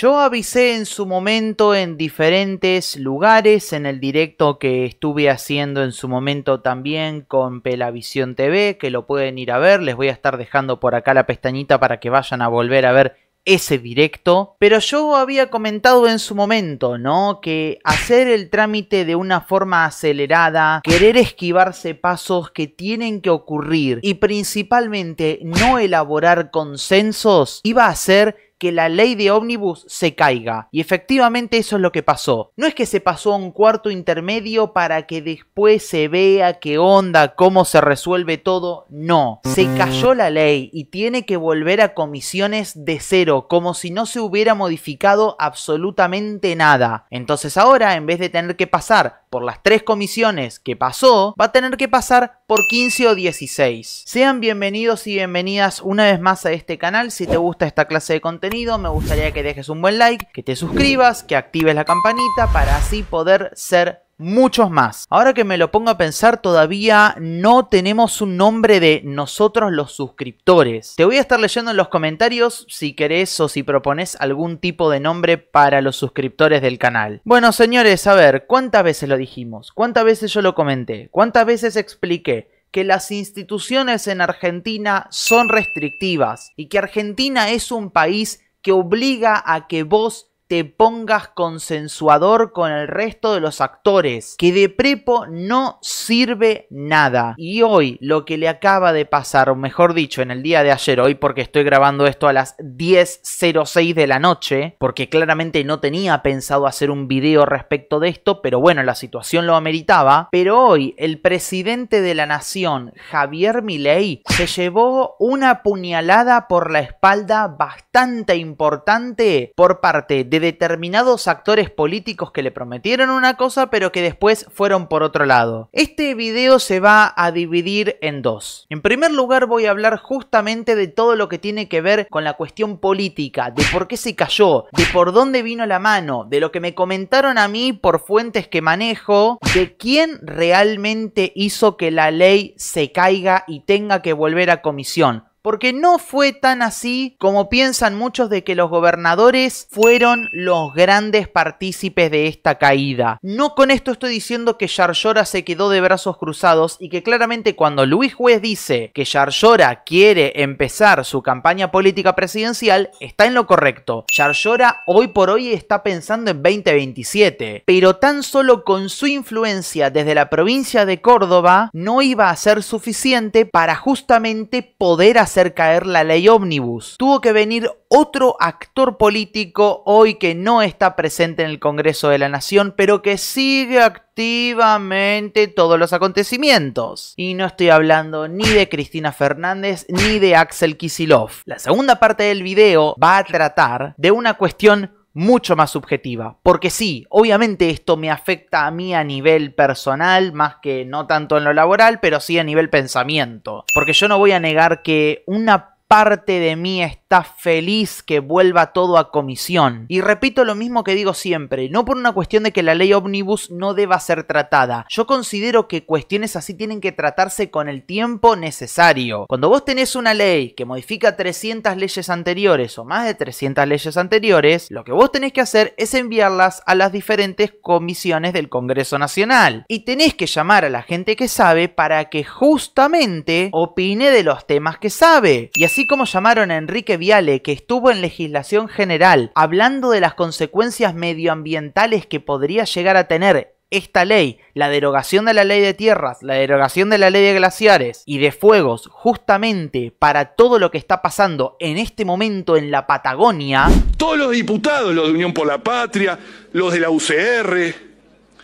Yo avisé en su momento en diferentes lugares, en el directo que estuve haciendo en su momento también con Pelavisión TV, que lo pueden ir a ver, les voy a estar dejando por acá la pestañita para que vayan a volver a ver ese directo, pero yo había comentado en su momento, ¿no? Que hacer el trámite de una forma acelerada, querer esquivarse pasos que tienen que ocurrir y principalmente no elaborar consensos, iba a ser que la ley de ómnibus se caiga. Y efectivamente eso es lo que pasó. No es que se pasó a un cuarto intermedio para que después se vea qué onda, cómo se resuelve todo. No, se cayó la ley y tiene que volver a comisiones de cero, como si no se hubiera modificado absolutamente nada. Entonces ahora, en vez de tener que pasar por las tres comisiones que pasó, va a tener que pasar por 15 o 16. Sean bienvenidos y bienvenidas una vez más a este canal. Si te gusta esta clase de contenido, me gustaría que dejes un buen like, que te suscribas, que actives la campanita para así poder ser muchos más. Ahora que me lo pongo a pensar, todavía no tenemos un nombre de nosotros los suscriptores. Te voy a estar leyendo en los comentarios si querés o si propones algún tipo de nombre para los suscriptores del canal. Bueno, señores, a ver, ¿cuántas veces lo dijimos? ¿Cuántas veces yo lo comenté? ¿Cuántas veces expliqué? que las instituciones en Argentina son restrictivas y que Argentina es un país que obliga a que vos te pongas consensuador con el resto de los actores, que de prepo no sirve nada. Y hoy lo que le acaba de pasar, o mejor dicho, en el día de ayer, hoy porque estoy grabando esto a las 10.06 de la noche, porque claramente no tenía pensado hacer un video respecto de esto, pero bueno, la situación lo ameritaba, pero hoy el presidente de la nación, Javier Milei, se llevó una puñalada por la espalda bastante importante por parte de determinados actores políticos que le prometieron una cosa pero que después fueron por otro lado. Este video se va a dividir en dos. En primer lugar voy a hablar justamente de todo lo que tiene que ver con la cuestión política, de por qué se cayó, de por dónde vino la mano, de lo que me comentaron a mí por fuentes que manejo, de quién realmente hizo que la ley se caiga y tenga que volver a comisión porque no fue tan así como piensan muchos de que los gobernadores fueron los grandes partícipes de esta caída. No con esto estoy diciendo que Yarlora se quedó de brazos cruzados y que claramente cuando Luis Juez dice que Yarlora quiere empezar su campaña política presidencial, está en lo correcto. Yarlora hoy por hoy está pensando en 2027, pero tan solo con su influencia desde la provincia de Córdoba no iba a ser suficiente para justamente poder hacer hacer caer la ley ómnibus. Tuvo que venir otro actor político hoy que no está presente en el Congreso de la Nación, pero que sigue activamente todos los acontecimientos. Y no estoy hablando ni de Cristina Fernández ni de Axel Kisilov. La segunda parte del video va a tratar de una cuestión mucho más subjetiva. Porque sí, obviamente esto me afecta a mí a nivel personal, más que no tanto en lo laboral, pero sí a nivel pensamiento. Porque yo no voy a negar que una parte de mí está está feliz que vuelva todo a comisión. Y repito lo mismo que digo siempre, no por una cuestión de que la ley omnibus no deba ser tratada. Yo considero que cuestiones así tienen que tratarse con el tiempo necesario. Cuando vos tenés una ley que modifica 300 leyes anteriores o más de 300 leyes anteriores, lo que vos tenés que hacer es enviarlas a las diferentes comisiones del Congreso Nacional. Y tenés que llamar a la gente que sabe para que justamente opine de los temas que sabe. Y así como llamaron a Enrique Viale, que estuvo en legislación general hablando de las consecuencias medioambientales que podría llegar a tener esta ley, la derogación de la ley de tierras, la derogación de la ley de glaciares y de fuegos, justamente para todo lo que está pasando en este momento en la Patagonia. Todos los diputados, los de Unión por la Patria, los de la UCR,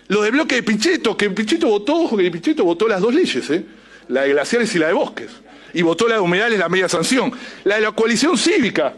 los de bloque de Pichetto, que Pichetto votó, que votó las dos leyes, ¿eh? la de glaciares y la de bosques y votó la de humedales la media sanción. La de la coalición cívica,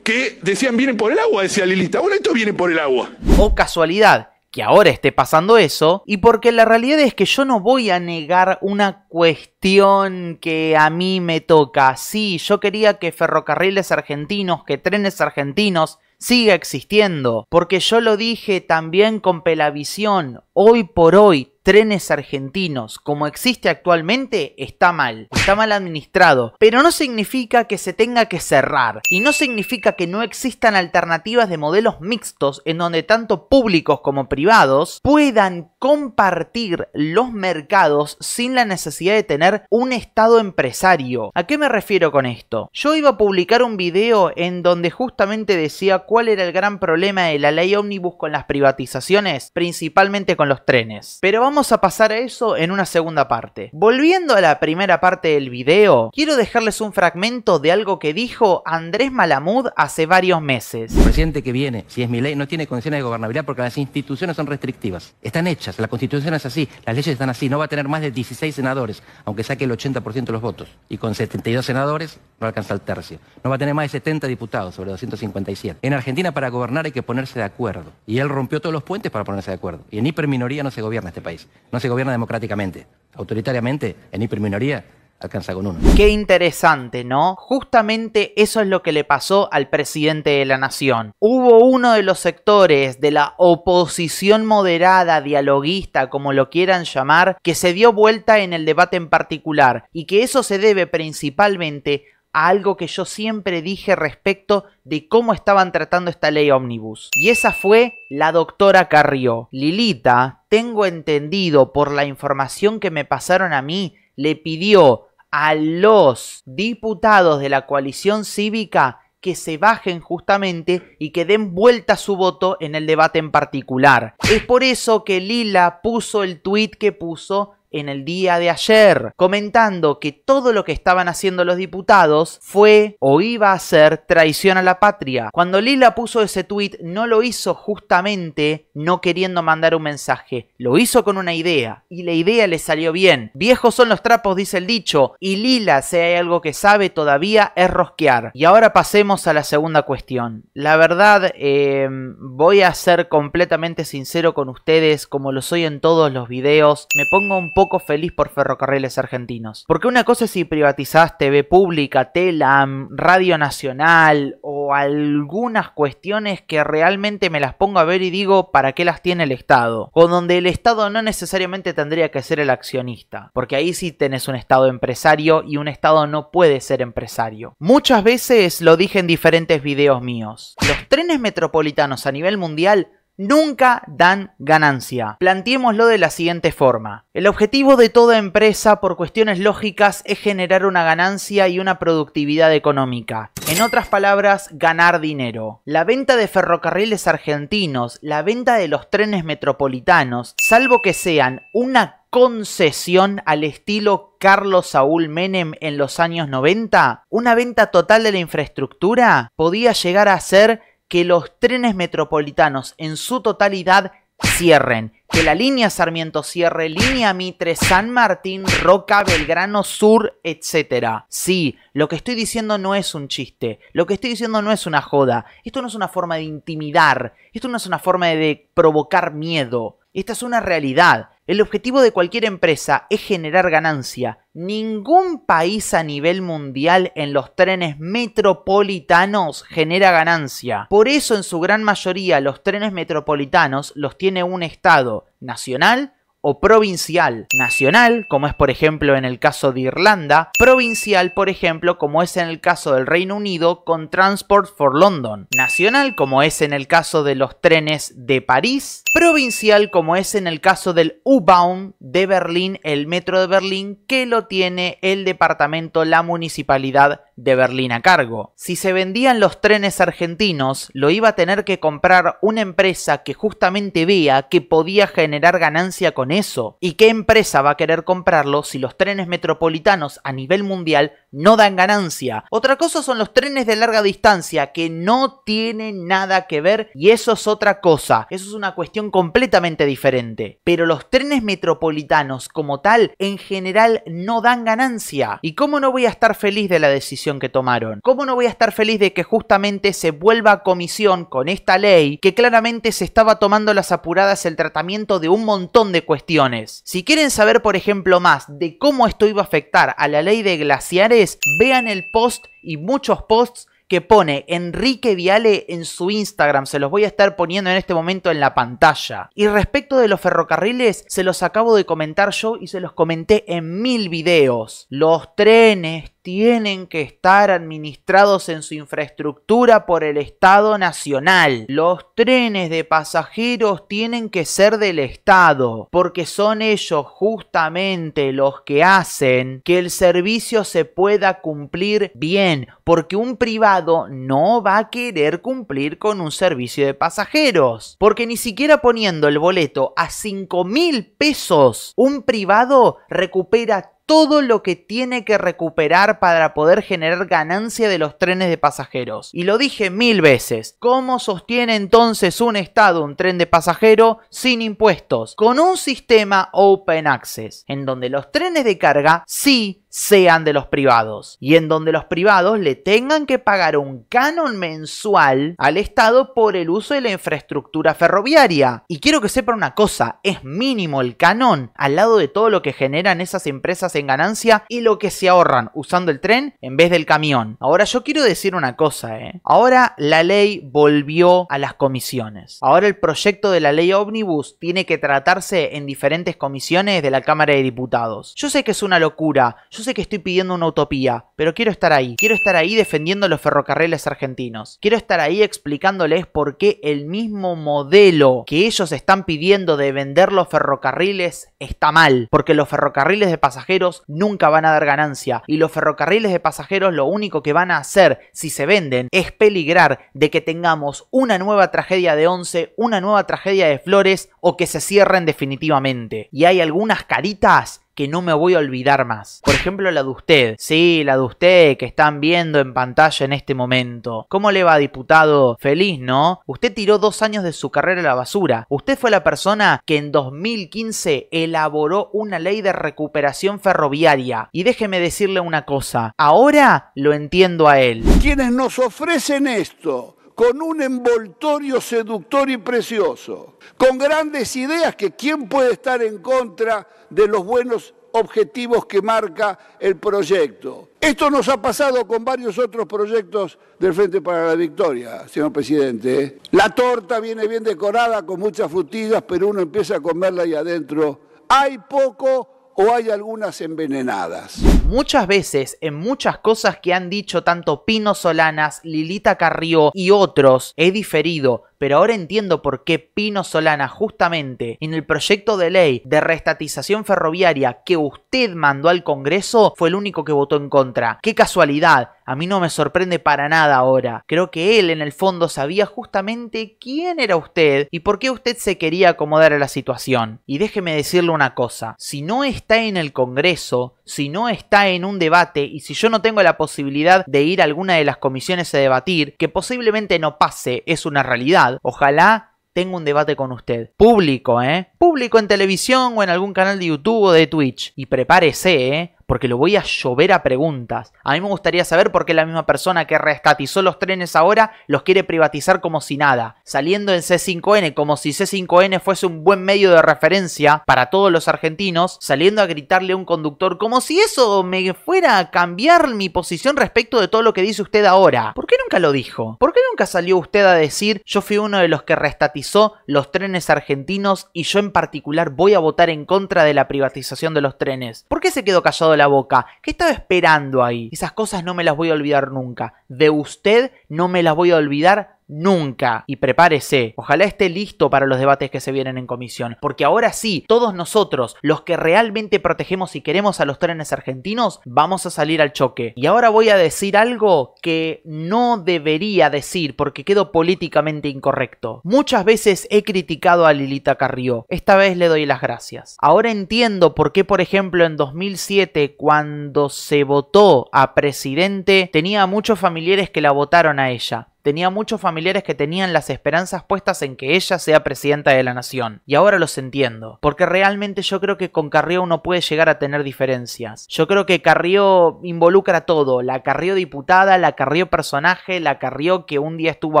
que decían vienen por el agua, decía Lilita. Ahora esto viene por el agua. O casualidad que ahora esté pasando eso, y porque la realidad es que yo no voy a negar una cuestión que a mí me toca. Sí, yo quería que ferrocarriles argentinos, que trenes argentinos, siga existiendo, porque yo lo dije también con Pelavisión, hoy por hoy trenes argentinos como existe actualmente está mal, está mal administrado, pero no significa que se tenga que cerrar y no significa que no existan alternativas de modelos mixtos en donde tanto públicos como privados puedan compartir los mercados sin la necesidad de tener un estado empresario. ¿A qué me refiero con esto? Yo iba a publicar un video en donde justamente decía cuál era el gran problema de la ley Omnibus con las privatizaciones, principalmente con los trenes. Pero vamos a pasar a eso en una segunda parte. Volviendo a la primera parte del video, quiero dejarles un fragmento de algo que dijo Andrés Malamud hace varios meses. El presidente que viene, si es mi ley, no tiene condiciones de gobernabilidad porque las instituciones son restrictivas. Están hechas la constitución es así, las leyes están así. No va a tener más de 16 senadores, aunque saque el 80% de los votos. Y con 72 senadores no alcanza el tercio. No va a tener más de 70 diputados sobre 257. En Argentina para gobernar hay que ponerse de acuerdo. Y él rompió todos los puentes para ponerse de acuerdo. Y en hiperminoría no se gobierna este país. No se gobierna democráticamente. Autoritariamente, en hiperminoría, alcanza con uno. Qué interesante, ¿no? Justamente eso es lo que le pasó al presidente de la nación. Hubo uno de los sectores de la oposición moderada, dialoguista, como lo quieran llamar, que se dio vuelta en el debate en particular y que eso se debe principalmente a algo que yo siempre dije respecto de cómo estaban tratando esta ley ómnibus. Y esa fue la doctora Carrió. Lilita, tengo entendido por la información que me pasaron a mí, le pidió a los diputados de la coalición cívica que se bajen justamente y que den vuelta su voto en el debate en particular. Es por eso que Lila puso el tuit que puso en el día de ayer, comentando que todo lo que estaban haciendo los diputados fue o iba a ser traición a la patria. Cuando Lila puso ese tweet, no lo hizo justamente no queriendo mandar un mensaje, lo hizo con una idea, y la idea le salió bien. Viejos son los trapos, dice el dicho, y Lila, si hay algo que sabe todavía, es rosquear. Y ahora pasemos a la segunda cuestión. La verdad, eh, voy a ser completamente sincero con ustedes, como lo soy en todos los videos, me pongo un poco feliz por ferrocarriles argentinos. Porque una cosa es si privatizás TV pública, Telam, Radio Nacional o algunas cuestiones que realmente me las pongo a ver y digo para qué las tiene el Estado. O donde el Estado no necesariamente tendría que ser el accionista. Porque ahí sí tenés un Estado empresario y un Estado no puede ser empresario. Muchas veces lo dije en diferentes videos míos. Los trenes metropolitanos a nivel mundial nunca dan ganancia. Planteémoslo de la siguiente forma. El objetivo de toda empresa por cuestiones lógicas es generar una ganancia y una productividad económica. En otras palabras, ganar dinero. La venta de ferrocarriles argentinos, la venta de los trenes metropolitanos, salvo que sean una concesión al estilo Carlos Saúl Menem en los años 90, una venta total de la infraestructura podía llegar a ser que los trenes metropolitanos en su totalidad cierren. Que la línea Sarmiento cierre, línea Mitre, San Martín, Roca, Belgrano Sur, etc. Sí, lo que estoy diciendo no es un chiste, lo que estoy diciendo no es una joda, esto no es una forma de intimidar, esto no es una forma de provocar miedo, esta es una realidad. El objetivo de cualquier empresa es generar ganancia. Ningún país a nivel mundial en los trenes metropolitanos genera ganancia. Por eso en su gran mayoría los trenes metropolitanos los tiene un Estado nacional o provincial nacional, como es por ejemplo en el caso de Irlanda, provincial por ejemplo como es en el caso del Reino Unido con Transport for London, nacional como es en el caso de los trenes de París, provincial como es en el caso del U-Bahn de Berlín, el metro de Berlín, que lo tiene el departamento, la municipalidad de Berlín a cargo. Si se vendían los trenes argentinos, lo iba a tener que comprar una empresa que justamente vea que podía generar ganancia con eso. ¿Y qué empresa va a querer comprarlo si los trenes metropolitanos a nivel mundial no dan ganancia? Otra cosa son los trenes de larga distancia que no tienen nada que ver y eso es otra cosa. Eso es una cuestión completamente diferente. Pero los trenes metropolitanos como tal en general no dan ganancia. ¿Y cómo no voy a estar feliz de la decisión? que tomaron. ¿Cómo no voy a estar feliz de que justamente se vuelva a comisión con esta ley que claramente se estaba tomando las apuradas el tratamiento de un montón de cuestiones? Si quieren saber, por ejemplo, más de cómo esto iba a afectar a la ley de glaciares, vean el post y muchos posts que pone Enrique Viale en su Instagram. Se los voy a estar poniendo en este momento en la pantalla. Y respecto de los ferrocarriles, se los acabo de comentar yo y se los comenté en mil videos. Los trenes, tienen que estar administrados en su infraestructura por el Estado Nacional. Los trenes de pasajeros tienen que ser del Estado, porque son ellos justamente los que hacen que el servicio se pueda cumplir bien, porque un privado no va a querer cumplir con un servicio de pasajeros, porque ni siquiera poniendo el boleto a 5 mil pesos, un privado recupera todo lo que tiene que recuperar para poder generar ganancia de los trenes de pasajeros. Y lo dije mil veces, ¿cómo sostiene entonces un Estado un tren de pasajeros sin impuestos? Con un sistema open access, en donde los trenes de carga sí sean de los privados y en donde los privados le tengan que pagar un canon mensual al Estado por el uso de la infraestructura ferroviaria. Y quiero que sepan una cosa, es mínimo el canon al lado de todo lo que generan esas empresas en ganancia y lo que se ahorran usando el tren en vez del camión. Ahora yo quiero decir una cosa, ¿eh? ahora la ley volvió a las comisiones. Ahora el proyecto de la ley ómnibus tiene que tratarse en diferentes comisiones de la Cámara de Diputados. Yo sé que es una locura, sé que estoy pidiendo una utopía, pero quiero estar ahí. Quiero estar ahí defendiendo los ferrocarriles argentinos. Quiero estar ahí explicándoles por qué el mismo modelo que ellos están pidiendo de vender los ferrocarriles está mal. Porque los ferrocarriles de pasajeros nunca van a dar ganancia. Y los ferrocarriles de pasajeros lo único que van a hacer si se venden es peligrar de que tengamos una nueva tragedia de Once, una nueva tragedia de Flores o que se cierren definitivamente. Y hay algunas caritas que no me voy a olvidar más. Por ejemplo, la de usted. Sí, la de usted que están viendo en pantalla en este momento. ¿Cómo le va, diputado? Feliz, ¿no? Usted tiró dos años de su carrera a la basura. Usted fue la persona que en 2015 elaboró una ley de recuperación ferroviaria. Y déjeme decirle una cosa. Ahora lo entiendo a él. ¿Quiénes nos ofrecen esto con un envoltorio seductor y precioso, con grandes ideas que quién puede estar en contra de los buenos objetivos que marca el proyecto. Esto nos ha pasado con varios otros proyectos del Frente para la Victoria, señor presidente. ¿eh? La torta viene bien decorada con muchas frutillas, pero uno empieza a comerla y adentro hay poco o hay algunas envenenadas muchas veces en muchas cosas que han dicho tanto Pino Solanas, Lilita Carrió y otros, he diferido pero ahora entiendo por qué Pino Solana justamente en el proyecto de ley de reestatización ferroviaria que usted mandó al Congreso fue el único que votó en contra. ¡Qué casualidad! A mí no me sorprende para nada ahora. Creo que él en el fondo sabía justamente quién era usted y por qué usted se quería acomodar a la situación. Y déjeme decirle una cosa, si no está en el Congreso, si no está en un debate y si yo no tengo la posibilidad de ir a alguna de las comisiones a debatir, que posiblemente no pase, es una realidad Ojalá tenga un debate con usted. Público, ¿eh? Público en televisión o en algún canal de YouTube o de Twitch. Y prepárese, ¿eh? porque lo voy a llover a preguntas. A mí me gustaría saber por qué la misma persona que rescatizó los trenes ahora los quiere privatizar como si nada, saliendo en C5N como si C5N fuese un buen medio de referencia para todos los argentinos, saliendo a gritarle a un conductor como si eso me fuera a cambiar mi posición respecto de todo lo que dice usted ahora. ¿Por qué nunca lo dijo? ¿Por qué nunca salió usted a decir yo fui uno de los que restatizó los trenes argentinos y yo en particular voy a votar en contra de la privatización de los trenes? ¿Por qué se quedó callado la boca. que estaba esperando ahí? Esas cosas no me las voy a olvidar nunca. De usted no me las voy a olvidar nunca. Y prepárese, ojalá esté listo para los debates que se vienen en comisión, porque ahora sí, todos nosotros, los que realmente protegemos y queremos a los trenes argentinos, vamos a salir al choque. Y ahora voy a decir algo que no debería decir porque quedo políticamente incorrecto. Muchas veces he criticado a Lilita Carrió, esta vez le doy las gracias. Ahora entiendo por qué, por ejemplo, en 2007, cuando se votó a presidente, tenía muchos familiares que la votaron a ella tenía muchos familiares que tenían las esperanzas puestas en que ella sea presidenta de la nación. Y ahora los entiendo, porque realmente yo creo que con Carrió uno puede llegar a tener diferencias. Yo creo que Carrió involucra todo, la Carrió diputada, la Carrió personaje, la Carrió que un día estuvo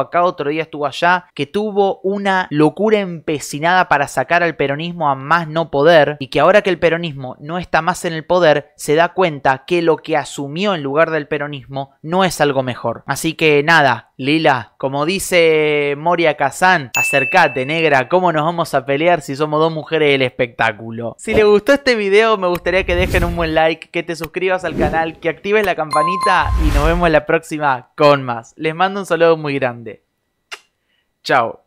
acá, otro día estuvo allá, que tuvo una locura empecinada para sacar al peronismo a más no poder y que ahora que el peronismo no está más en el poder, se da cuenta que lo que asumió en lugar del peronismo no es algo mejor. Así que nada, Lila, como dice Moria Kazan, acercate negra, ¿cómo nos vamos a pelear si somos dos mujeres del espectáculo? Si les gustó este video me gustaría que dejen un buen like, que te suscribas al canal, que actives la campanita y nos vemos la próxima con más. Les mando un saludo muy grande. Chao.